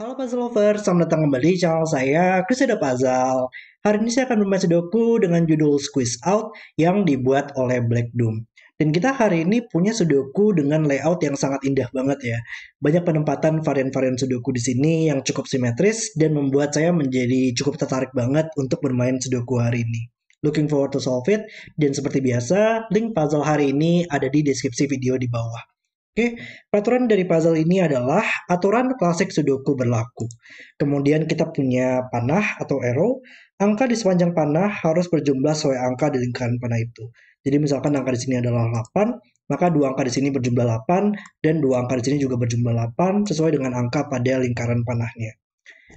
Halo Puzzle lovers, selamat datang kembali di channel saya, Crusader Puzzle. Hari ini saya akan membahas sudoku dengan judul Squeeze Out yang dibuat oleh Black Doom. Dan kita hari ini punya sudoku dengan layout yang sangat indah banget ya. Banyak penempatan varian-varian sudoku di sini yang cukup simetris dan membuat saya menjadi cukup tertarik banget untuk bermain sudoku hari ini. Looking forward to solve it, dan seperti biasa, link puzzle hari ini ada di deskripsi video di bawah. Oke, peraturan dari puzzle ini adalah aturan klasik Sudoku berlaku. Kemudian kita punya panah atau arrow. Angka di sepanjang panah harus berjumlah sesuai angka di lingkaran panah itu. Jadi misalkan angka di sini adalah 8, maka dua angka di sini berjumlah 8 dan dua angka di sini juga berjumlah 8 sesuai dengan angka pada lingkaran panahnya.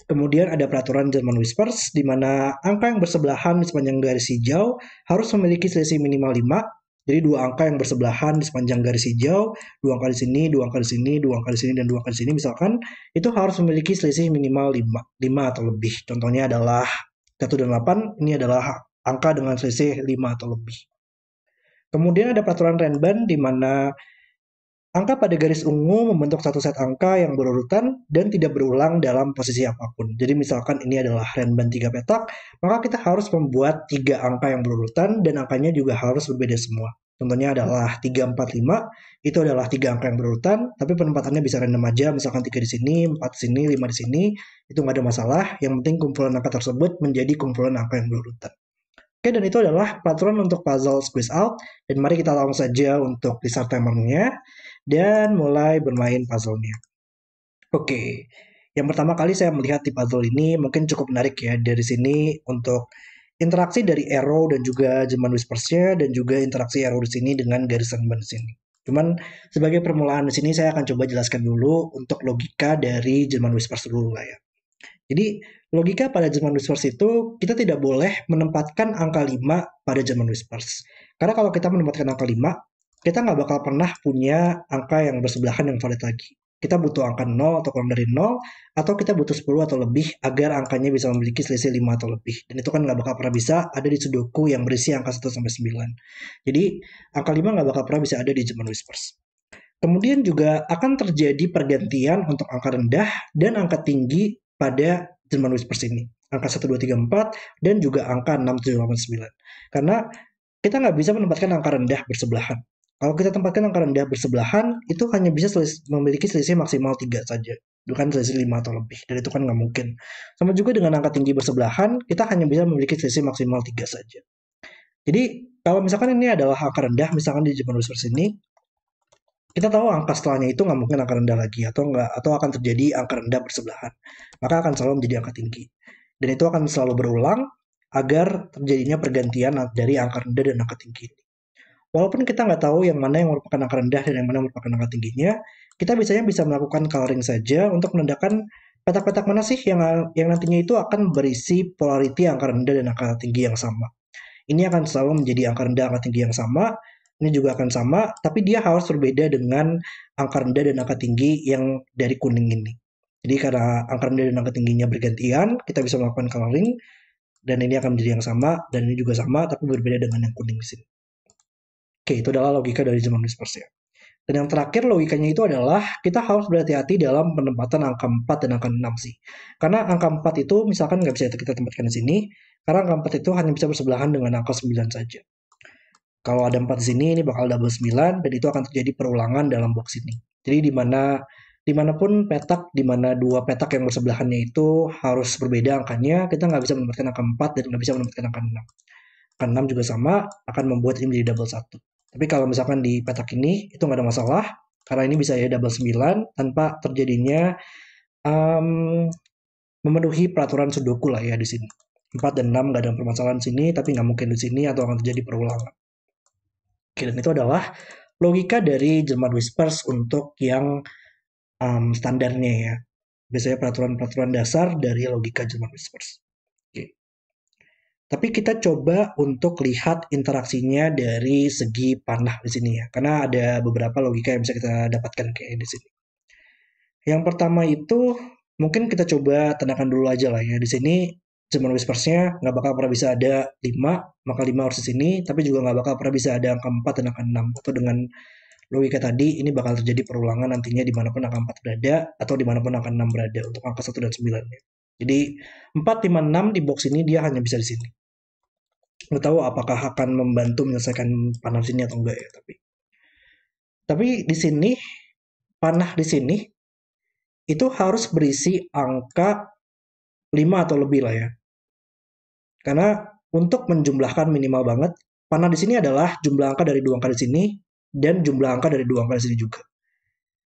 Kemudian ada peraturan German Whispers di mana angka yang bersebelahan di sepanjang garis hijau harus memiliki selisih minimal 5 jadi dua angka yang bersebelahan di sepanjang garis hijau, dua angka di sini, dua angka di sini, dua angka di sini, dan dua angka di sini misalkan, itu harus memiliki selisih minimal 5, 5 atau lebih. Contohnya adalah 1 dan 8, ini adalah angka dengan selisih 5 atau lebih. Kemudian ada peraturan Renban di mana Angka pada garis ungu membentuk satu set angka yang berurutan dan tidak berulang dalam posisi apapun. Jadi misalkan ini adalah renban 3 petak, maka kita harus membuat tiga angka yang berurutan dan angkanya juga harus berbeda semua. Contohnya adalah 345, itu adalah tiga angka yang berurutan, tapi penempatannya bisa random aja, misalkan 3 di sini, 4 di sini, 5 di sini, itu nggak ada masalah, yang penting kumpulan angka tersebut menjadi kumpulan angka yang berurutan. Oke, dan itu adalah peraturan untuk puzzle squeeze out, dan mari kita langsung saja untuk restart timernya dan mulai bermain puzzle-nya. Oke, yang pertama kali saya melihat di puzzle ini mungkin cukup menarik ya dari sini untuk interaksi dari arrow dan juga jaman whispersnya dan juga interaksi arrow di sini dengan garisan ban di sini. Cuman sebagai permulaan di sini saya akan coba jelaskan dulu untuk logika dari Jerman Whispers dulu lah ya. Jadi logika pada Jerman Whispers itu kita tidak boleh menempatkan angka 5 pada Jerman Whispers. Karena kalau kita menempatkan angka 5, kita nggak bakal pernah punya angka yang bersebelahan yang valid lagi. Kita butuh angka 0 atau kurang dari 0, atau kita butuh 10 atau lebih agar angkanya bisa memiliki selisih 5 atau lebih. Dan itu kan nggak bakal pernah bisa ada di sudoku yang berisi angka 1-9. Jadi angka 5 nggak bakal pernah bisa ada di German Whispers. Kemudian juga akan terjadi pergantian untuk angka rendah dan angka tinggi pada German Whispers ini. Angka 1, 2, 3, 4, dan juga angka 6, 7, 8, 9. Karena kita nggak bisa menempatkan angka rendah bersebelahan. Kalau kita tempatkan angka rendah bersebelahan, itu hanya bisa selis memiliki selisih maksimal 3 saja. Bukan selisih 5 atau lebih. Dan itu kan nggak mungkin. Sama juga dengan angka tinggi bersebelahan, kita hanya bisa memiliki selisih maksimal 3 saja. Jadi, kalau misalkan ini adalah angka rendah, misalkan di Jepang Resource sini, kita tahu angka setelahnya itu nggak mungkin angka rendah lagi atau nggak atau akan terjadi angka rendah bersebelahan maka akan selalu menjadi angka tinggi dan itu akan selalu berulang agar terjadinya pergantian dari angka rendah dan angka tinggi ini. Walaupun kita nggak tahu yang mana yang merupakan angka rendah dan yang mana merupakan angka tingginya, kita biasanya bisa melakukan coloring saja untuk menandakan petak-petak mana sih yang yang nantinya itu akan berisi polarity angka rendah dan angka tinggi yang sama. Ini akan selalu menjadi angka rendah, angka tinggi yang sama. Ini juga akan sama, tapi dia harus berbeda dengan angka rendah dan angka tinggi yang dari kuning ini. Jadi karena angka rendah dan angka tingginya bergantian, kita bisa melakukan coloring dan ini akan menjadi yang sama dan ini juga sama tapi berbeda dengan yang kuning di sini. Oke, itu adalah logika dari zaman dispersi. Dan yang terakhir logikanya itu adalah kita harus berhati-hati dalam penempatan angka 4 dan angka 6 sih. Karena angka 4 itu misalkan nggak bisa kita tempatkan di sini, karena angka 4 itu hanya bisa bersebelahan dengan angka 9 saja. Kalau ada 4 di sini, ini bakal double 9, dan itu akan terjadi perulangan dalam box ini. Jadi di mana dimanapun petak, di mana dua petak yang bersebelahannya itu harus berbeda angkanya, kita nggak bisa menempatkan angka 4 dan nggak bisa menempatkan angka 6. Angka 6 juga sama, akan membuat ini menjadi double 1. Tapi kalau misalkan di petak ini itu nggak ada masalah karena ini bisa ya double 9 tanpa terjadinya um, memenuhi peraturan sudoku lah ya di sini. 4 dan 6 nggak ada permasalahan di sini, tapi nggak mungkin di sini atau akan terjadi perulangan. Oke, dan itu adalah logika dari Jerman Whispers untuk yang um, standarnya ya. Biasanya peraturan-peraturan dasar dari logika Jerman Whispers. Tapi kita coba untuk lihat interaksinya dari segi panah di sini ya, karena ada beberapa logika yang bisa kita dapatkan kayak di sini. Yang pertama itu mungkin kita coba tenangkan dulu aja lah ya. Di sini Simon Whispersnya nggak bakal pernah bisa ada 5, maka 5 harus di sini, tapi juga nggak bakal pernah bisa ada angka 4 dan angka 6. Atau dengan logika tadi, ini bakal terjadi perulangan nantinya dimanapun angka 4 berada, atau dimanapun angka 6 berada, untuk angka 1 dan 9. Ya. Jadi 4, 5, 6 di box ini dia hanya bisa di sini. Nggak tahu apakah akan membantu menyelesaikan panah sini atau enggak ya, tapi tapi di sini panah di sini itu harus berisi angka 5 atau lebih lah ya. Karena untuk menjumlahkan minimal banget, panah di sini adalah jumlah angka dari dua angka di sini dan jumlah angka dari dua angka di sini juga.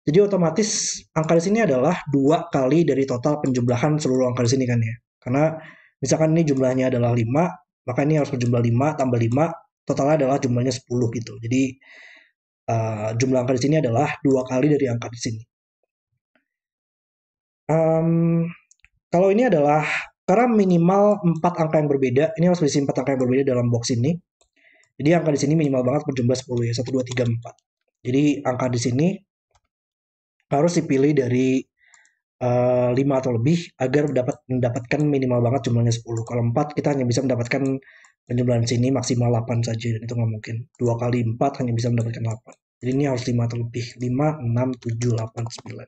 Jadi otomatis angka di sini adalah dua kali dari total penjumlahan seluruh angka di sini kan ya. Karena misalkan ini jumlahnya adalah 5, maka ini harus berjumlah 5 tambah 5, totalnya adalah jumlahnya 10 gitu. Jadi uh, jumlah angka di sini adalah dua kali dari angka di sini. Um, kalau ini adalah karena minimal 4 angka yang berbeda, ini harus berisi 4 angka yang berbeda dalam box ini. Jadi angka di sini minimal banget berjumlah 10 ya, 1, 2, 3, 4. Jadi angka di sini harus dipilih dari uh, eh, 5 atau lebih agar dapat mendapatkan minimal banget jumlahnya 10. Kalau 4 kita hanya bisa mendapatkan penjumlahan sini maksimal 8 saja dan itu nggak mungkin. 2 kali 4 hanya bisa mendapatkan 8. Jadi ini harus 5 atau lebih. 5, 6, 7, 8, 9.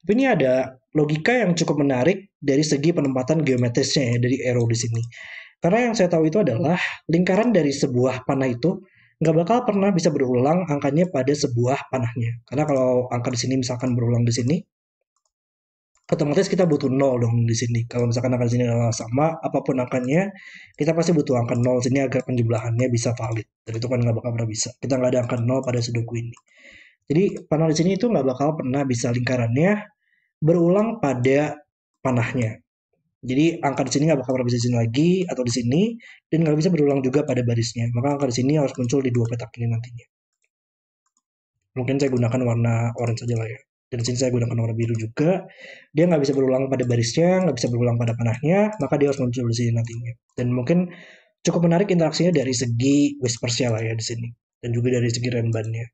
Tapi ini ada logika yang cukup menarik dari segi penempatan geometrisnya ya, dari arrow di sini. Karena yang saya tahu itu adalah lingkaran dari sebuah panah itu nggak bakal pernah bisa berulang angkanya pada sebuah panahnya. Karena kalau angka di sini misalkan berulang di sini, otomatis kita butuh nol dong di sini. Kalau misalkan angka di sini adalah sama, apapun angkanya, kita pasti butuh angka nol sini agar penjumlahannya bisa valid. Dan itu kan nggak bakal pernah bisa. Kita nggak ada angka nol pada sudoku ini. Jadi panah di sini itu nggak bakal pernah bisa lingkarannya berulang pada panahnya. Jadi angka di sini nggak bakal bisa di lagi atau di sini dan nggak bisa berulang juga pada barisnya. Maka angka di sini harus muncul di dua petak ini nantinya. Mungkin saya gunakan warna orange saja lah ya. Dan di sini saya gunakan warna biru juga. Dia nggak bisa berulang pada barisnya, nggak bisa berulang pada panahnya, maka dia harus muncul di sini nantinya. Dan mungkin cukup menarik interaksinya dari segi whispersnya lah ya di sini. Dan juga dari segi rembannya.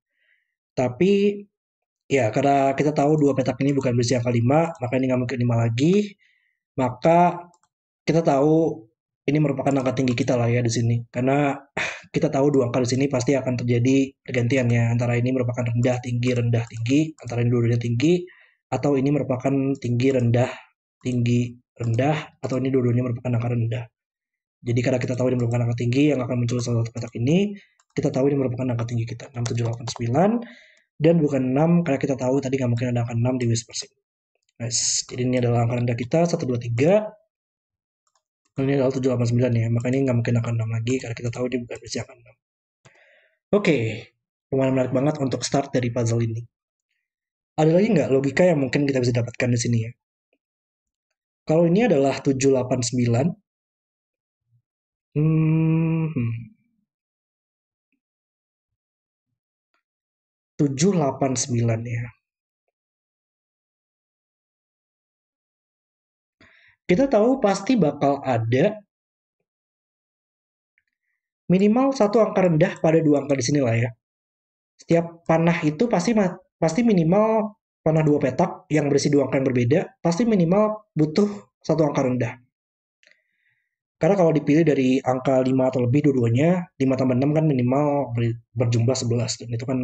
Tapi ya karena kita tahu dua petak ini bukan berisi angka 5, maka ini nggak mungkin 5 lagi maka kita tahu ini merupakan angka tinggi kita lah ya di sini karena kita tahu dua angka di sini pasti akan terjadi pergantian ya antara ini merupakan rendah tinggi rendah tinggi antara ini dua-duanya tinggi atau ini merupakan tinggi rendah tinggi rendah atau ini dua-duanya merupakan angka rendah jadi karena kita tahu ini merupakan angka tinggi yang akan muncul salah satu petak ini kita tahu ini merupakan angka tinggi kita 6789 dan bukan 6 karena kita tahu tadi nggak mungkin ada angka 6 di whisper sini Guys, Jadi ini adalah angka rendah kita 1 2 3. Ini adalah 7 8 9 ya. Makanya nggak mungkin akan 6 lagi karena kita tahu dia bukan berisi akan 6. Oke. Okay. Lumayan menarik banget untuk start dari puzzle ini. Ada lagi nggak logika yang mungkin kita bisa dapatkan di sini ya? Kalau ini adalah 789. Hmm. 789 ya. kita tahu pasti bakal ada minimal satu angka rendah pada dua angka di sini lah ya. Setiap panah itu pasti pasti minimal panah dua petak yang berisi dua angka yang berbeda, pasti minimal butuh satu angka rendah. Karena kalau dipilih dari angka 5 atau lebih dua-duanya, 5 tambah 6 kan minimal berjumlah 11, dan itu kan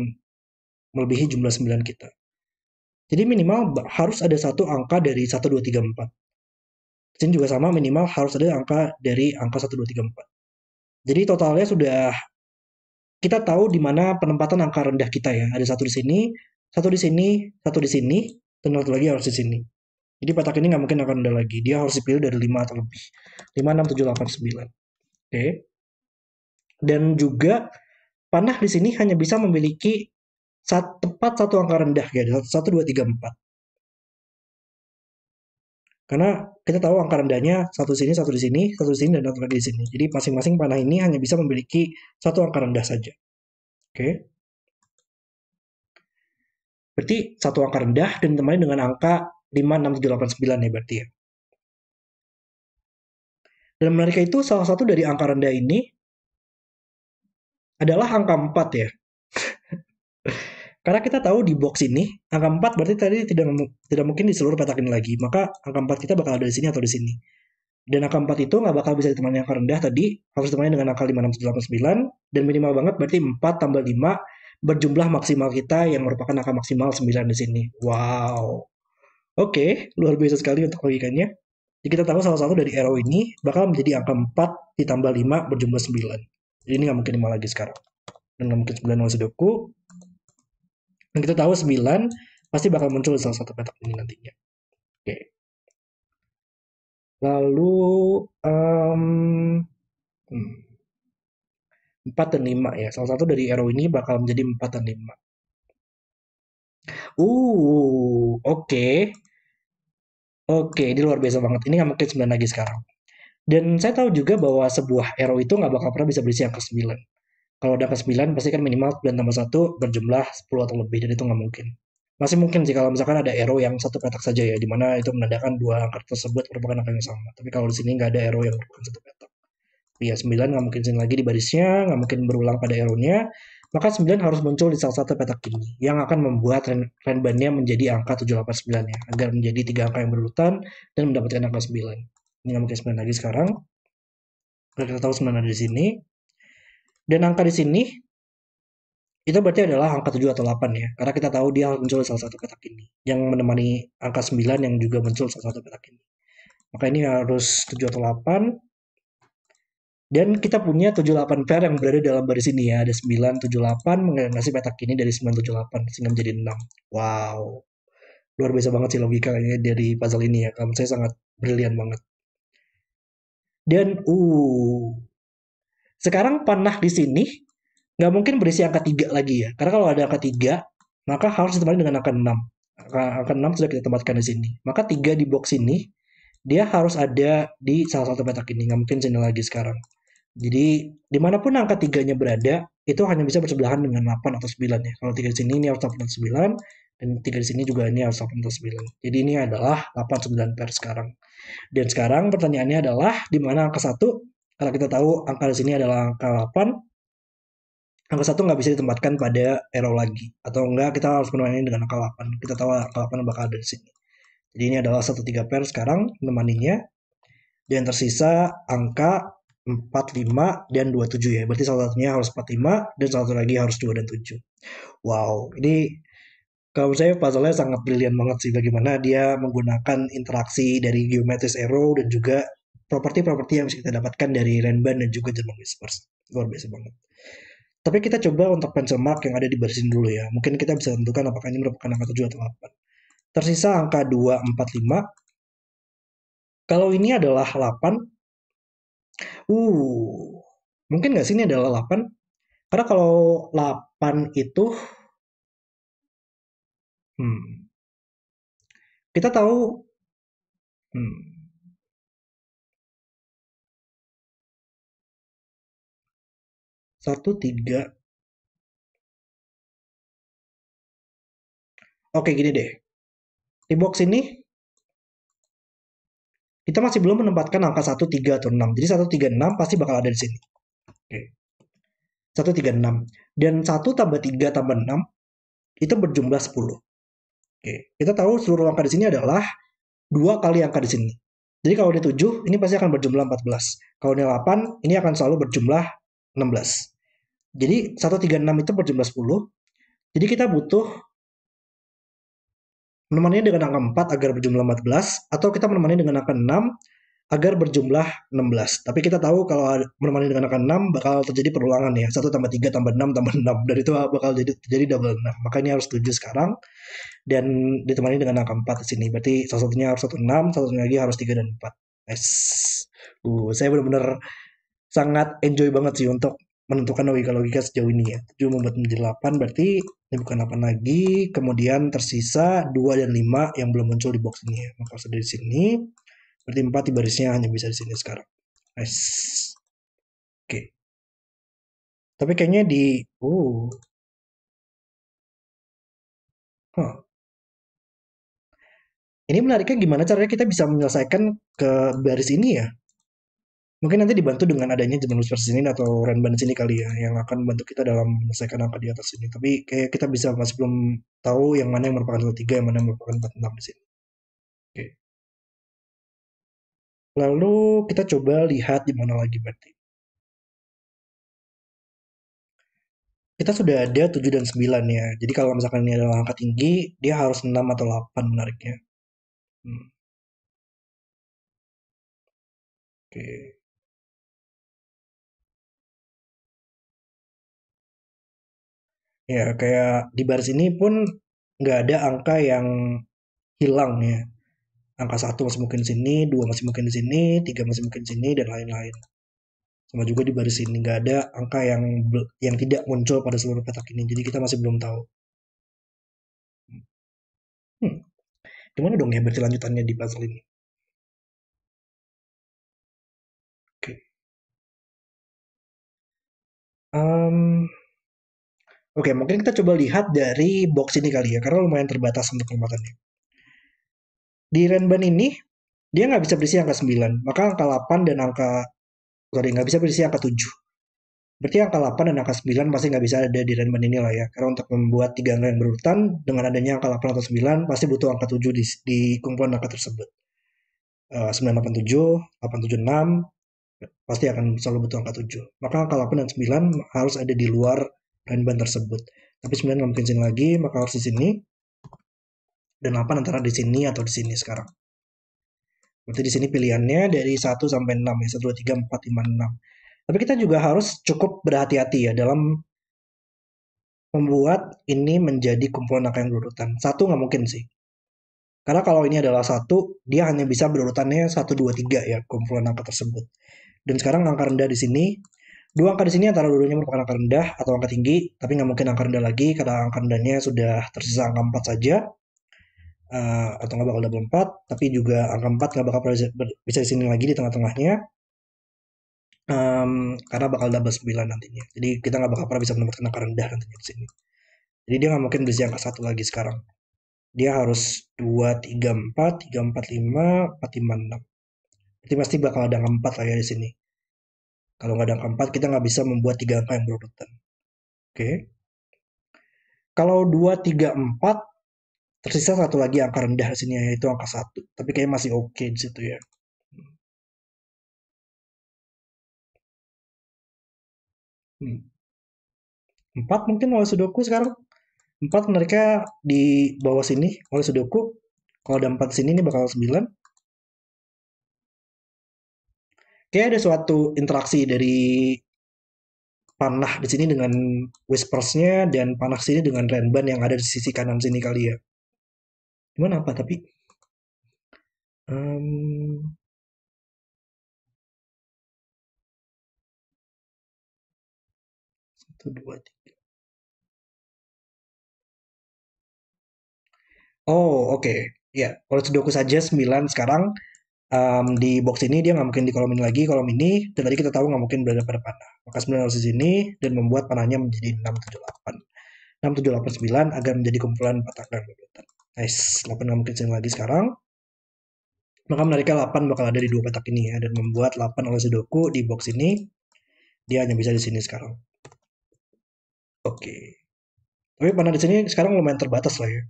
melebihi jumlah 9 kita. Jadi minimal harus ada satu angka dari 1, 2, 3, 4 sini juga sama minimal harus ada angka dari angka 1, 2, 3, 4. Jadi totalnya sudah kita tahu di mana penempatan angka rendah kita ya. Ada satu di sini, satu di sini, satu di sini, dan satu lagi harus di sini. Jadi petak ini nggak mungkin akan rendah lagi. Dia harus dipilih dari 5 atau lebih. 5, 6, 7, 8, 9. Oke. Okay. Dan juga panah di sini hanya bisa memiliki tepat satu angka rendah ya. 1, 2, 3, 4. Karena kita tahu angka rendahnya satu di sini, satu di sini, satu di sini, dan satu lagi di sini. Jadi masing-masing panah ini hanya bisa memiliki satu angka rendah saja. Oke. Okay. Berarti satu angka rendah dan ditemani dengan angka 5, 6, 7, 8, 9 ya berarti ya. Dan menariknya itu salah satu dari angka rendah ini adalah angka 4 ya. Karena kita tahu di box ini angka 4 berarti tadi tidak tidak mungkin di seluruh petak ini lagi. Maka angka 4 kita bakal ada di sini atau di sini. Dan angka 4 itu nggak bakal bisa ditemani angka rendah tadi, harus ditemani dengan angka 5689. Dan minimal banget berarti 4 tambah 5 berjumlah maksimal kita yang merupakan angka maksimal 9 di sini. Wow. Oke, okay, luar biasa sekali untuk logikanya. Jadi kita tahu salah satu dari arrow ini bakal menjadi angka 4 ditambah 5 berjumlah 9. Jadi ini nggak mungkin 5 lagi sekarang. Dan nggak mungkin 9 masih Sudoku. Dan kita tahu 9 pasti bakal muncul salah satu petak ini nantinya. Oke. Lalu um, hmm, 4 dan 5 ya. Salah satu dari arrow ini bakal menjadi 4 dan 5. Uh, oke. Okay. Oke, okay, ini luar biasa banget. Ini nggak mungkin 9 lagi sekarang. Dan saya tahu juga bahwa sebuah arrow itu nggak bakal pernah bisa berisi angka 9. Kalau udah ke 9 pasti kan minimal 9 tambah 1 berjumlah 10 atau lebih, dan itu nggak mungkin. Masih mungkin sih kalau misalkan ada arrow yang satu petak saja ya, dimana itu menandakan dua angka tersebut merupakan angka yang sama. Tapi kalau di sini nggak ada arrow yang merupakan satu petak. Ya, 9 nggak mungkin sini lagi di barisnya, nggak mungkin berulang pada arrownya, maka 9 harus muncul di salah satu petak ini yang akan membuat ranbannya menjadi angka 789 ya, agar menjadi tiga angka yang berurutan dan mendapatkan angka 9. Ini nggak mungkin 9 lagi sekarang. kita tahu 9 ada di sini, dan angka di sini itu berarti adalah angka 7 atau 8 ya. Karena kita tahu dia muncul salah satu petak ini. Yang menemani angka 9 yang juga muncul salah satu petak ini. Maka ini harus 7 atau 8. Dan kita punya 78 pair yang berada dalam baris ini ya. Ada 9, 7, 8 Mengenai petak ini dari 9, 7, 8 sehingga menjadi 6. Wow. Luar biasa banget sih logikanya dari puzzle ini ya. Kamu saya sangat brilian banget. Dan uh sekarang panah di sini nggak mungkin berisi angka 3 lagi ya. Karena kalau ada angka 3, maka harus ditempati dengan angka 6. Angka, angka 6 sudah kita tempatkan di sini. Maka 3 di box ini, dia harus ada di salah satu petak ini. Nggak mungkin sini lagi sekarang. Jadi dimanapun angka 3-nya berada, itu hanya bisa bersebelahan dengan 8 atau 9 ya. Kalau 3 di sini, ini harus 8 atau 9. Dan 3 di sini juga ini harus 8 atau 9. Jadi ini adalah 8, 9 per sekarang. Dan sekarang pertanyaannya adalah, di mana angka 1 karena kita tahu angka di sini adalah angka 8. Angka 1 nggak bisa ditempatkan pada arrow lagi. Atau enggak kita harus menemani dengan angka 8. Kita tahu angka 8 bakal ada di sini. Jadi ini adalah 1, 3 pair sekarang menemaninya. Dan tersisa angka 45 dan 27 ya. Berarti salah satunya harus 45 dan salah satu lagi harus 2 dan 7. Wow, ini kalau saya puzzle-nya sangat brilian banget sih bagaimana dia menggunakan interaksi dari geometris arrow dan juga properti-properti yang bisa kita dapatkan dari Renban dan juga Jerman Whispers. Luar biasa banget. Tapi kita coba untuk pencil mark yang ada di baris ini dulu ya. Mungkin kita bisa tentukan apakah ini merupakan angka 7 atau 8. Tersisa angka 2, 4, 5. Kalau ini adalah 8. Uh, mungkin nggak sih ini adalah 8? Karena kalau 8 itu... Hmm, kita tahu... Hmm, satu tiga Oke gini deh. Di box ini kita masih belum menempatkan angka 1, 3, atau 6. Jadi 1, 3, 6 pasti bakal ada di sini. Oke. 1, 3, 6. Dan satu tambah 3 tambah 6 itu berjumlah 10. Oke. Kita tahu seluruh angka di sini adalah dua kali angka di sini. Jadi kalau ini 7, ini pasti akan berjumlah 14. Kalau ini 8, ini akan selalu berjumlah 16. Jadi 136 itu berjumlah 10. Jadi kita butuh menemani dengan angka 4 agar berjumlah 14 atau kita menemani dengan angka 6 agar berjumlah 16. Tapi kita tahu kalau menemani dengan angka 6 bakal terjadi perulangan ya. 1 tambah 3 tambah 6 tambah 6. Dan itu bakal jadi terjadi double 6. Maka ini harus 7 sekarang. Dan ditemani dengan angka 4 di sini. Berarti salah satunya harus 1, 6. salah satunya lagi harus 3 dan 4. Nice. Uh, saya benar-benar sangat enjoy banget sih untuk menentukan logika-logika sejauh ini ya. 7 membuat menjadi 8 berarti ini bukan 8 lagi. Kemudian tersisa 2 dan 5 yang belum muncul di box ini ya. Maka sudah di sini. Berarti 4 di barisnya hanya bisa di sini sekarang. Nice. Oke. Okay. Tapi kayaknya di... Oh. Huh. Ini menariknya gimana caranya kita bisa menyelesaikan ke baris ini ya. Mungkin nanti dibantu dengan adanya versi ini atau Renban sini kali ya yang akan membantu kita dalam menyelesaikan angka di atas ini. Tapi kayak kita bisa masih belum tahu yang mana yang merupakan tiga, yang mana yang merupakan enam di sini. Oke. Lalu kita coba lihat di mana lagi berarti. Kita sudah ada 7 dan 9 ya. Jadi kalau misalkan ini adalah angka tinggi, dia harus 6 atau 8 menariknya. Hmm. Oke. Okay. Ya kayak di baris ini pun nggak ada angka yang hilang ya. Angka satu masih mungkin di sini, dua masih mungkin di sini, tiga masih mungkin di sini dan lain-lain. Sama juga di baris ini nggak ada angka yang yang tidak muncul pada seluruh petak ini. Jadi kita masih belum tahu. Hmm. Gimana dong ya berarti lanjutannya di puzzle ini? Oke. Okay. Um, mmm. Oke, mungkin kita coba lihat dari box ini kali ya, karena lumayan terbatas untuk kelembatannya. Di Renban ini, dia nggak bisa berisi angka 9, maka angka 8 dan angka, sorry, nggak bisa berisi angka 7. Berarti angka 8 dan angka 9 pasti nggak bisa ada di Renban ini lah ya, karena untuk membuat tiga angka yang berurutan, dengan adanya angka 8 atau 9, pasti butuh angka 7 di, di kumpulan angka tersebut. Uh, 987, 876, pasti akan selalu butuh angka 7. Maka angka 8 dan 9 harus ada di luar dan ban tersebut. Tapi sebenarnya nggak mungkin sini lagi, maka harus di sini. Dan 8 antara di sini atau di sini sekarang. Berarti di sini pilihannya dari 1 sampai 6 ya, 1, 2, 3, 4, 5, 6. Tapi kita juga harus cukup berhati-hati ya dalam membuat ini menjadi kumpulan angka yang berurutan. Satu nggak mungkin sih. Karena kalau ini adalah satu, dia hanya bisa berurutannya 1, 2, 3 ya, kumpulan angka tersebut. Dan sekarang angka rendah di sini Dua angka di sini antara dua-duanya merupakan angka rendah atau angka tinggi, tapi nggak mungkin angka rendah lagi karena angka rendahnya sudah tersisa angka 4 saja. Uh, atau nggak bakal double 4, tapi juga angka 4 nggak bakal bisa di sini lagi di tengah-tengahnya. Um, karena bakal double 9 nantinya. Jadi kita nggak bakal pernah bisa menemukan angka rendah nantinya di sini. Jadi dia nggak mungkin berisi angka satu lagi sekarang. Dia harus 2, 3, 4, 3, 4, 5, 4, 5, 6. Jadi pasti bakal ada angka 4 lagi ya di sini. Kalau nggak ada angka 4, kita nggak bisa membuat tiga angka yang berurutan. Oke. Okay. Kalau 2, 3, 4, tersisa satu lagi angka rendah di sini, yaitu angka 1. Tapi kayaknya masih oke okay di situ ya. Hmm. 4 mungkin oleh sudoku sekarang. 4 mereka di bawah sini oleh sudoku. Kalau ada 4 di sini ini bakal 9. kayak ada suatu interaksi dari panah di sini dengan whispersnya dan panah sini dengan renban yang ada di sisi kanan sini kali ya gimana apa tapi um, satu dua tiga oh oke okay. ya yeah. kalau aku saja sembilan sekarang um, di box ini dia nggak mungkin di kolom ini lagi, kolom ini, dan tadi kita tahu nggak mungkin berada pada panah. Maka sebenarnya harus di sini dan membuat panahnya menjadi 678. 6789 agar menjadi kumpulan petak dan berurutan. Nice, 8 nggak mungkin sini lagi sekarang. Maka menariknya 8 bakal ada di dua petak ini ya, dan membuat 8 oleh Sudoku di box ini, dia hanya bisa di sini sekarang. Oke. Okay. Tapi panah di sini sekarang lumayan terbatas lah ya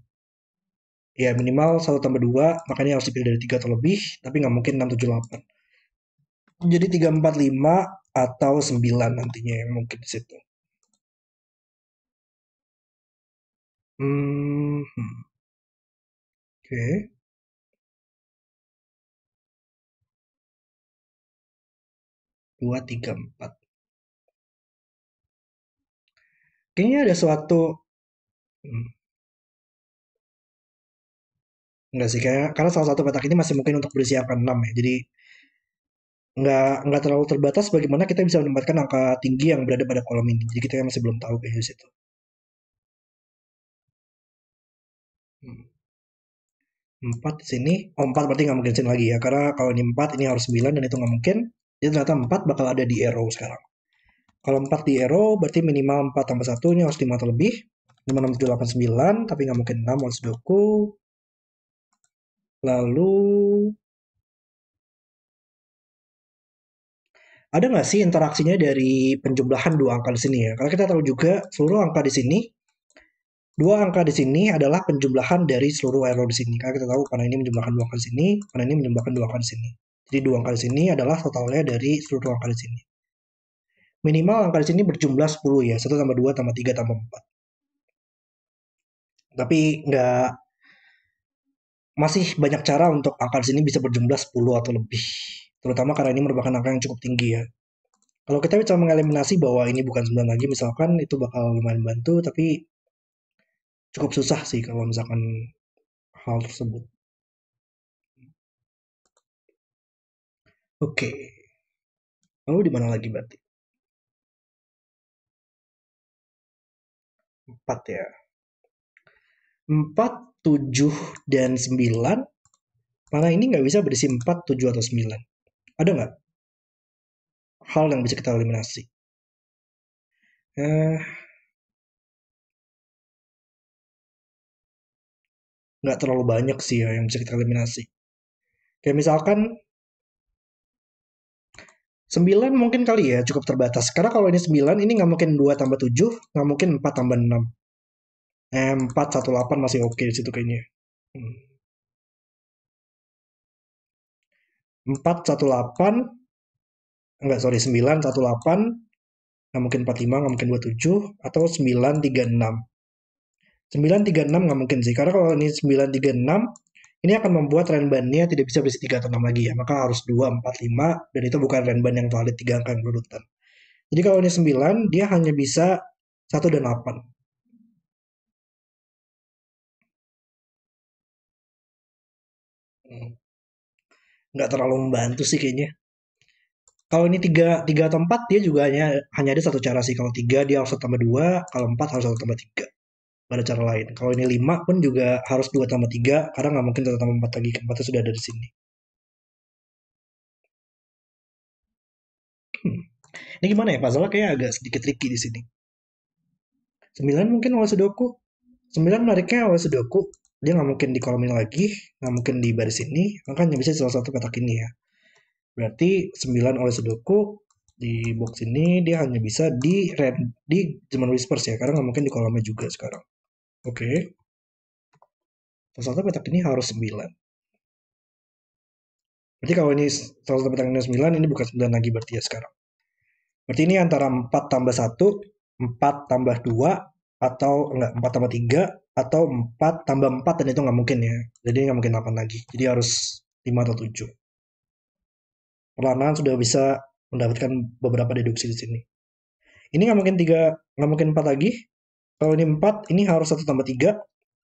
ya minimal 1 tambah 2, makanya harus dipilih dari 3 atau lebih, tapi nggak mungkin 6, 7, 8. Jadi 3, 4, 5 atau 9 nantinya yang mungkin di situ. Hmm. hmm. Oke. Okay. Dua, tiga, empat. Kayaknya ada suatu... Hmm Enggak sih kayak karena salah satu petak ini masih mungkin untuk berisi angka 6 ya. Jadi nggak nggak terlalu terbatas bagaimana kita bisa menempatkan angka tinggi yang berada pada kolom ini. Jadi kita masih belum tahu kayak situ. Hmm. Empat di sini, oh empat berarti nggak mungkin sini lagi ya, karena kalau ini empat ini harus sembilan dan itu nggak mungkin. Jadi ternyata empat bakal ada di arrow sekarang. Kalau empat di arrow berarti minimal empat tambah satu ini harus lima atau lebih. lima enam tujuh delapan sembilan tapi nggak mungkin enam harus doku. Lalu ada nggak sih interaksinya dari penjumlahan dua angka di sini ya? Karena kita tahu juga seluruh angka di sini, dua angka di sini adalah penjumlahan dari seluruh error di sini. Karena kita tahu karena ini menjumlahkan dua angka di sini, karena ini menjumlahkan dua angka di sini. Jadi dua angka di sini adalah totalnya dari seluruh angka di sini. Minimal angka di sini berjumlah 10 ya, satu tambah 2 tambah 3 tambah 4. Tapi nggak masih banyak cara untuk angka di sini bisa berjumlah 10 atau lebih. Terutama karena ini merupakan angka yang cukup tinggi ya. Kalau kita bisa mengeliminasi bahwa ini bukan 9 lagi misalkan itu bakal lumayan bantu tapi cukup susah sih kalau misalkan hal tersebut. Oke. Okay. Lalu di mana lagi berarti? 4 ya. empat. 7 dan 9 mana ini nggak bisa berisi 4, 7, atau 9 ada nggak hal yang bisa kita eliminasi eh, nggak terlalu banyak sih ya yang bisa kita eliminasi kayak misalkan 9 mungkin kali ya cukup terbatas. Karena kalau ini 9 ini nggak mungkin 2 tambah 7, nggak mungkin 4 tambah 6. M418 masih oke okay di situ kayaknya. Hmm. 418 enggak sorry 918 nggak mungkin 45 nggak mungkin 27 atau 936 936 nggak mungkin sih karena kalau ini 936 ini akan membuat renbannya tidak bisa berisi 3 atau 6 lagi ya maka harus 245 dan itu bukan renban yang valid 3 angka berurutan jadi kalau ini 9 dia hanya bisa 1 dan 8 Hmm. nggak terlalu membantu sih kayaknya kalau ini tiga tiga atau empat dia juga hanya hanya ada satu cara sih kalau tiga dia harus tambah dua kalau empat harus satu tambah tiga pada cara lain kalau ini lima pun juga harus dua tambah tiga karena nggak mungkin satu tambah empat lagi keempatnya sudah ada di sini hmm. ini gimana ya Soalnya kayak agak sedikit tricky di sini sembilan mungkin awal sudoku sembilan menariknya awal sudoku dia nggak mungkin di kolom ini lagi, nggak mungkin di baris ini, maka hanya bisa salah satu petak ini ya. Berarti 9 oleh sudoku di box ini dia hanya bisa di red di German Whispers ya, karena nggak mungkin di kolomnya juga sekarang. Oke. Okay. Salah satu petak ini harus 9. Berarti kalau ini salah satu petak ini 9, ini bukan 9 lagi berarti ya sekarang. Berarti ini antara 4 tambah 1, 4 tambah 2, atau enggak, 4 tambah 3, atau 4 tambah 4 dan itu nggak mungkin ya. Jadi nggak mungkin 8 lagi. Jadi harus 5 atau 7. perlahan sudah bisa mendapatkan beberapa deduksi di sini. Ini nggak mungkin 3, nggak mungkin 4 lagi. Kalau ini 4, ini harus 1 tambah 3.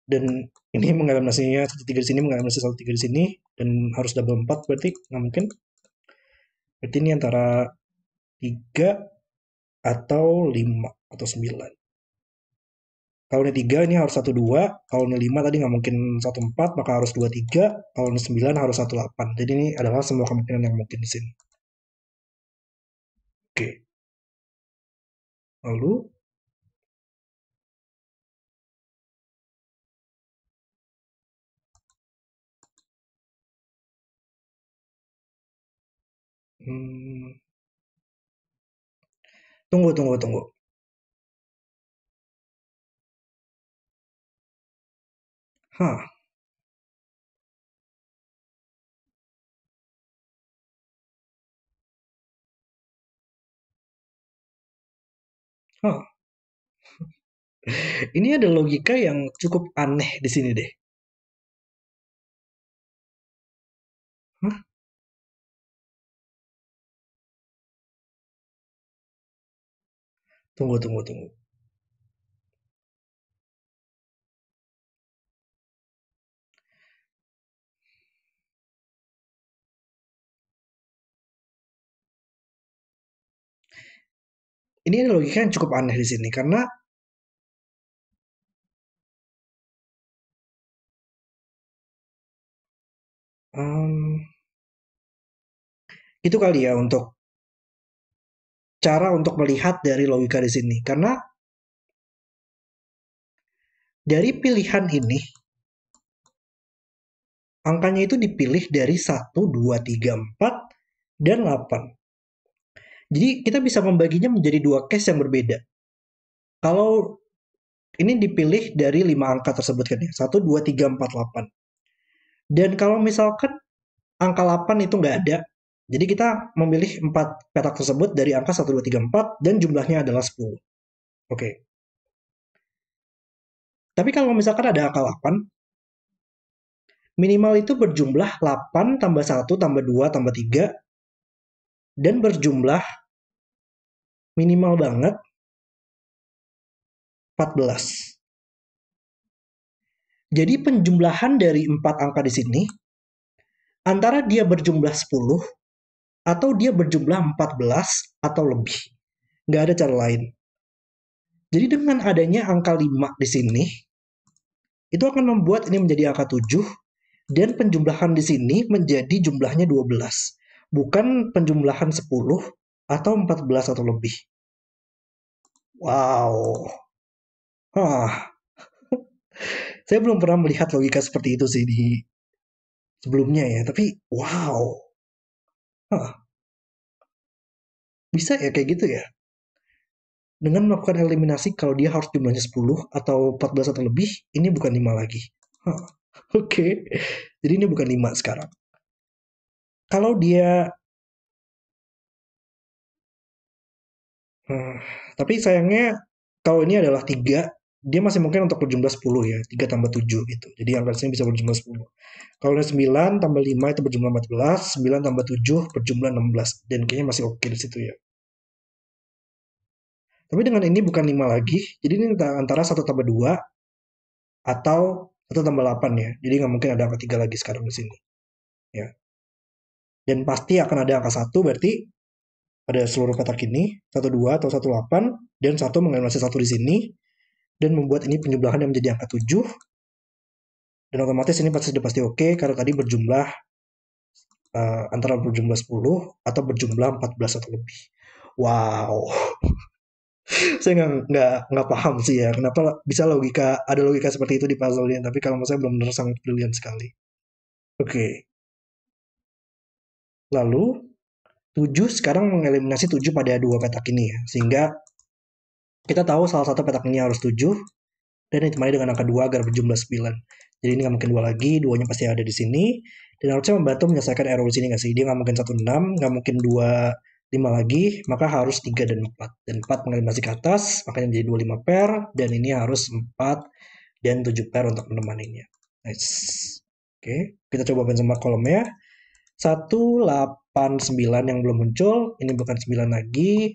Dan ini mengalami nasinya 1, 3 di sini, mengalami nasi 1, 3 di sini. Dan harus double 4, berarti nggak mungkin. Berarti ini antara 3 atau 5 atau 9. Kalau ini 3 ini harus dua, kalau ini lima tadi nggak mungkin satu empat, maka harus tiga, kalau ini sembilan harus satu delapan. Jadi ini adalah semua kemungkinan yang mungkin di sini. Oke. Lalu Hmm. Tunggu, tunggu, tunggu. Huh. Huh. Ini ada logika yang cukup aneh di sini deh. Hah? Tunggu, tunggu, tunggu. ini ada logika yang cukup aneh di sini karena um, itu kali ya untuk cara untuk melihat dari logika di sini karena dari pilihan ini angkanya itu dipilih dari 1 2 3 4 dan 8. Jadi kita bisa membaginya menjadi dua case yang berbeda. Kalau ini dipilih dari lima angka tersebut kan ya. 1, 2, 3, 4, 8. Dan kalau misalkan angka 8 itu nggak ada, jadi kita memilih 4 petak tersebut dari angka 1, 2, 3, 4 dan jumlahnya adalah 10. Oke. Okay. Tapi kalau misalkan ada angka 8, minimal itu berjumlah 8 tambah 1 tambah 2 tambah 3 dan berjumlah minimal banget 14. Jadi penjumlahan dari empat angka di sini antara dia berjumlah 10 atau dia berjumlah 14 atau lebih. Nggak ada cara lain. Jadi dengan adanya angka 5 di sini, itu akan membuat ini menjadi angka 7, dan penjumlahan di sini menjadi jumlahnya 12 bukan penjumlahan 10 atau 14 atau lebih. Wow. Hah. Saya belum pernah melihat logika seperti itu sih di sebelumnya ya, tapi wow. Hah. Bisa ya kayak gitu ya? Dengan melakukan eliminasi kalau dia harus jumlahnya 10 atau 14 atau lebih, ini bukan 5 lagi. Hah. Oke, okay. jadi ini bukan 5 sekarang kalau dia Hmm, tapi sayangnya kalau ini adalah tiga, dia masih mungkin untuk berjumlah 10 ya, 3 tambah 7 gitu. Jadi angka sini bisa berjumlah 10. Kalau ini 9 tambah 5 itu berjumlah 14, 9 tambah 7 berjumlah 16. Dan kayaknya masih oke okay di situ ya. Tapi dengan ini bukan 5 lagi, jadi ini antara 1 tambah 2 atau 1 tambah 8 ya. Jadi nggak mungkin ada angka 3 lagi sekarang di sini. Ya dan pasti akan ada angka 1 berarti pada seluruh kotak ini 12 atau 18 dan 1 mengevaluasi satu di sini dan membuat ini penjumlahan yang menjadi angka 7 dan otomatis ini pasti sudah pasti oke karena tadi berjumlah uh, antara berjumlah 10 atau berjumlah 14 atau lebih wow saya nggak nggak nggak paham sih ya kenapa bisa logika ada logika seperti itu di puzzle ini tapi kalau saya belum benar sangat brilian sekali oke okay. Lalu 7 sekarang mengeliminasi 7 pada dua petak ini ya. Sehingga kita tahu salah satu petak ini harus 7 dan ditemani dengan angka 2 agar berjumlah 9. Jadi ini nggak mungkin dua lagi, duanya pasti ada di sini. Dan harusnya membantu menyelesaikan error di sini nggak sih? Dia nggak mungkin 1, 6, nggak mungkin 2, 5 lagi, maka harus 3 dan 4. Dan 4 mengeliminasi ke atas, makanya menjadi 2, 5 pair, dan ini harus 4 dan 7 pair untuk menemaninya. Nice. Oke, okay. kita coba benchmark kolomnya. 189 yang belum muncul, ini bukan 9 lagi.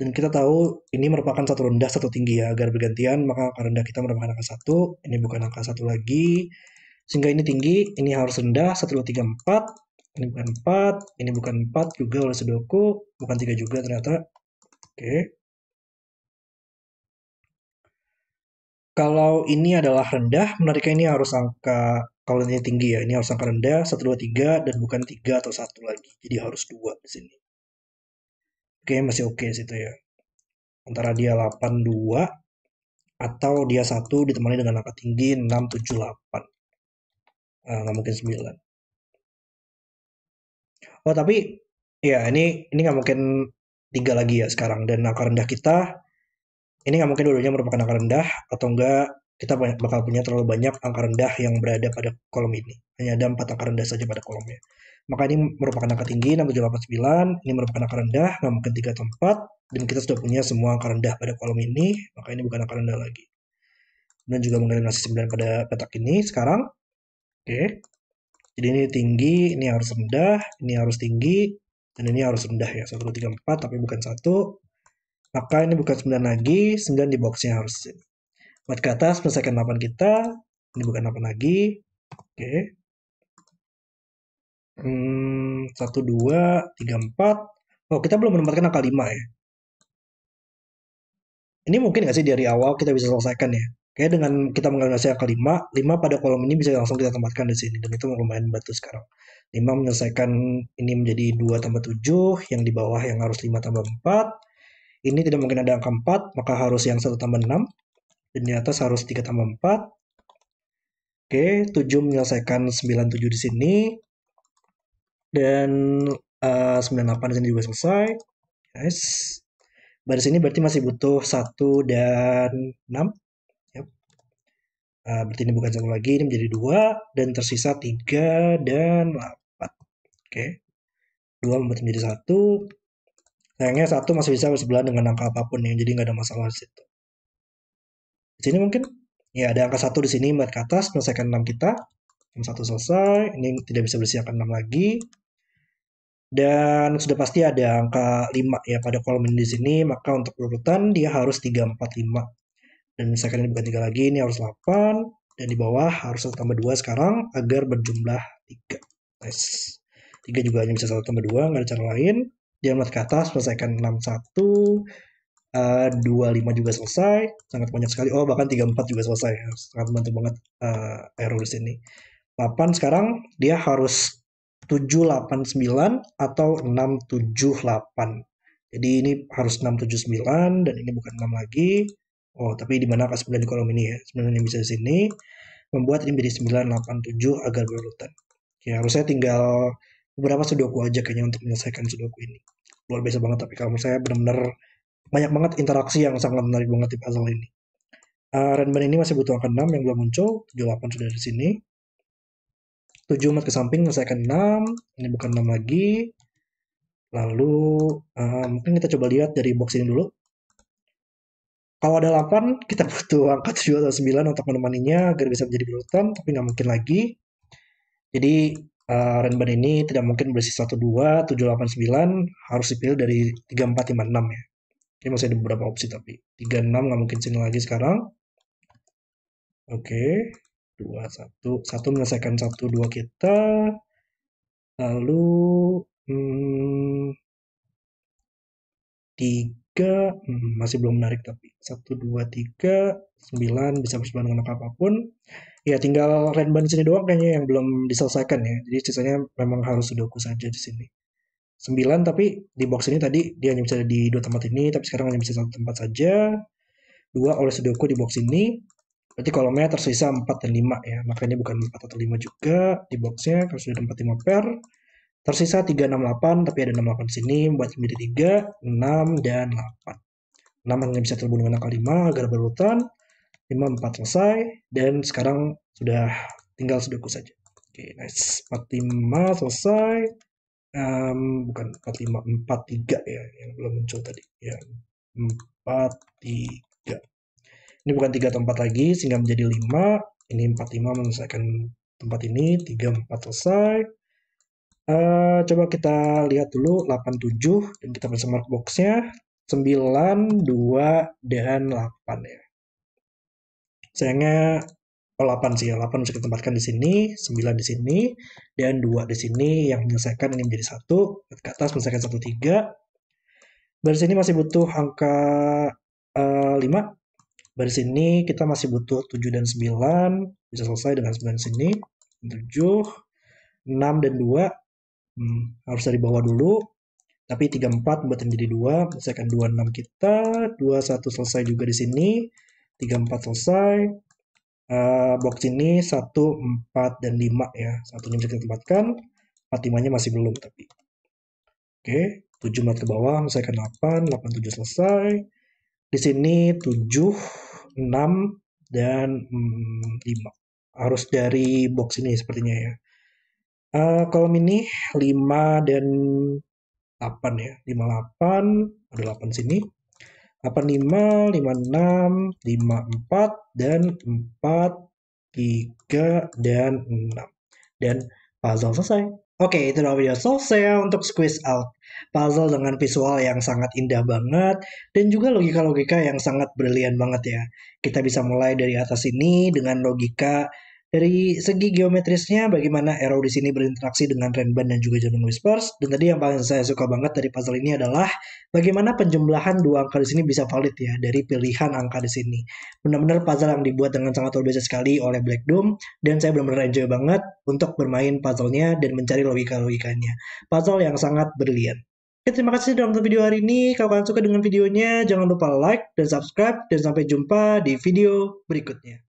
Dan kita tahu ini merupakan satu rendah, satu tinggi ya, agar bergantian, maka angka rendah kita merupakan angka 1, ini bukan angka 1 lagi. Sehingga ini tinggi, ini harus rendah, 1, 2, 3, 4, ini bukan 4, ini bukan 4 juga oleh sudoku, bukan 3 juga ternyata. Oke. Okay. Kalau ini adalah rendah, menariknya ini harus angka kalau nilainya tinggi ya ini harus angka rendah 1, 2, 3 dan bukan 3 atau 1 lagi jadi harus 2 di sini oke masih oke okay situ ya antara dia 8, 2 atau dia 1 ditemani dengan angka tinggi 6, 7, 8 nggak uh, mungkin 9 oh tapi ya ini ini nggak mungkin 3 lagi ya sekarang dan angka rendah kita ini nggak mungkin dua-duanya merupakan angka rendah atau enggak kita bakal punya terlalu banyak angka rendah yang berada pada kolom ini. Hanya ada empat angka rendah saja pada kolomnya. Maka ini merupakan angka tinggi, 6789, ini merupakan angka rendah, nggak mungkin 3 atau 4, dan kita sudah punya semua angka rendah pada kolom ini, maka ini bukan angka rendah lagi. Dan juga mengeliminasi 9 pada petak ini sekarang. Oke. Okay. Jadi ini tinggi, ini harus rendah, ini harus tinggi, dan ini harus rendah ya. 1, 2, 3, 4, tapi bukan 1. Maka ini bukan 9 lagi, 9 di boxnya harus ini buat ke atas menyelesaikan 8 kita ini bukan 8 lagi oke okay. hmm, 1, 2, oh kita belum menempatkan angka 5 ya ini mungkin nggak sih dari awal kita bisa selesaikan ya Oke, dengan kita mengalokasi angka 5, 5 pada kolom ini bisa langsung kita tempatkan di sini. Dan itu lumayan bantu sekarang. 5 menyelesaikan ini menjadi 2 tambah 7, yang di bawah yang harus 5 tambah 4. Ini tidak mungkin ada angka 4, maka harus yang 1 tambah 6 dan di atas harus 3 tambah 4 Oke, 7 menyelesaikan 97 di sini. Dan uh, eh, 98 di sini juga selesai. Nice. Baris ini berarti masih butuh 1 dan 6. Yep. Uh, berarti ini bukan satu lagi, ini menjadi 2. Dan tersisa 3 dan 8. Oke. Okay. 2 membuat menjadi 1. Sayangnya 1 masih bisa bersebelahan dengan angka apapun ya, jadi nggak ada masalah di situ. Di sini mungkin ya ada angka satu di sini ke atas menyelesaikan 6 kita. 6 satu selesai, ini tidak bisa bersiapkan 6 lagi. Dan sudah pasti ada angka 5 ya pada kolom ini di sini, maka untuk urutan dia harus 3, 4, 5. Dan misalkan ini bukan 3 lagi, ini harus 8. Dan di bawah harus 1 tambah 2 sekarang agar berjumlah 3. Nice. 3 juga hanya bisa 1 tambah 2, nggak ada cara lain. Dia ke atas, selesaikan 6, 1. Uh, lima juga selesai, sangat banyak sekali. Oh, bahkan tiga empat juga selesai. Sangat membantu banget uh, eh, error di sini. 8 sekarang dia harus tujuh delapan sembilan atau enam tujuh delapan Jadi ini harus enam tujuh sembilan dan ini bukan enam lagi. Oh, tapi di mana angka di kolom ini ya? sebenarnya bisa di sini membuat ini menjadi tujuh agar berurutan. ya harusnya tinggal beberapa sudoku aja kayaknya untuk menyelesaikan sudoku ini. Luar biasa banget tapi kalau saya benar-benar banyak banget interaksi yang sangat menarik banget di puzzle ini. Uh, eh, Renban ini masih butuh angka 6 yang belum muncul, 78 sudah di sini. 7 mat ke samping, menyelesaikan 6, ini bukan 6 lagi. Lalu, uh, mungkin kita coba lihat dari box ini dulu. Kalau ada 8, kita butuh angka 7 atau 9 untuk menemaninya agar bisa menjadi berurutan, tapi nggak mungkin lagi. Jadi, uh, eh, Renban ini tidak mungkin berisi 1, 2, 7, 8, 9, harus dipilih dari 3, 4, 5, 6 ya. Ini masih ada beberapa opsi tapi 36 nggak mungkin sini lagi sekarang. Oke, okay. satu satu menyelesaikan satu dua kita. Lalu hmm, hmm, masih belum menarik tapi satu dua tiga sembilan bisa bersebelah dengan apa apapun. Ya tinggal random sini doang kayaknya yang belum diselesaikan ya. Jadi sisanya memang harus sudah saja di sini. 9 tapi di box ini tadi dia hanya bisa ada di dua tempat ini tapi sekarang hanya bisa satu tempat saja dua oleh sudoku di box ini berarti kolomnya tersisa 4 dan 5 ya makanya bukan 4 atau 5 juga di boxnya kalau sudah 4 5 pair tersisa 3 6 8 tapi ada 68 di sini buat menjadi 3 6 dan 8 6 hanya bisa terbunuh dengan angka 5 agar berurutan 5 4 selesai dan sekarang sudah tinggal sudoku saja oke okay, nice 5 selesai um, bukan empat lima empat tiga ya yang belum muncul tadi ya empat tiga ini bukan tiga atau empat lagi sehingga menjadi lima ini empat lima menyelesaikan tempat ini tiga empat selesai uh, coba kita lihat dulu delapan tujuh dan kita bersama boxnya sembilan dua dan delapan ya sayangnya oh, 8 sih, 8 ya, bisa ditempatkan di sini, 9 di sini, dan 2 di sini yang menyelesaikan ini menjadi 1, ke atas menyelesaikan 1, 3. Dari sini masih butuh angka uh, eh, 5, dari sini kita masih butuh 7 dan 9, bisa selesai dengan 9 di sini, 7, 6 dan 2, hmm, harus dari bawah dulu, tapi 34 buat yang jadi 2, menyelesaikan 26 kita, 21 selesai juga di sini, 34 selesai, uh, box ini 1, 4, dan 5 ya. Satunya bisa kita tempatkan, 4, 5-nya masih belum tapi. Oke, okay, 7 melihat ke bawah, misalkan 8, 8, 7 selesai. Di sini 7, 6, dan hmm, 5. Harus dari box ini sepertinya ya. Uh, kolom ini 5 dan 8 ya. 5, 8, ada 8 sini. 85, 56, 54, dan 4, 3, dan 6. Dan puzzle selesai. Oke, itu adalah video selesai untuk squeeze out. Puzzle dengan visual yang sangat indah banget, dan juga logika-logika yang sangat brilian banget ya. Kita bisa mulai dari atas ini dengan logika dari segi geometrisnya bagaimana arrow di sini berinteraksi dengan rainbow dan juga Jordan Whispers dan tadi yang paling saya suka banget dari puzzle ini adalah bagaimana penjumlahan dua angka di sini bisa valid ya dari pilihan angka di sini benar-benar puzzle yang dibuat dengan sangat luar biasa sekali oleh Black Doom dan saya benar-benar enjoy banget untuk bermain puzzle-nya dan mencari logika-logikanya puzzle yang sangat berlian. Oke, terima kasih sudah nonton video hari ini. Kalau kalian suka dengan videonya, jangan lupa like dan subscribe. Dan sampai jumpa di video berikutnya.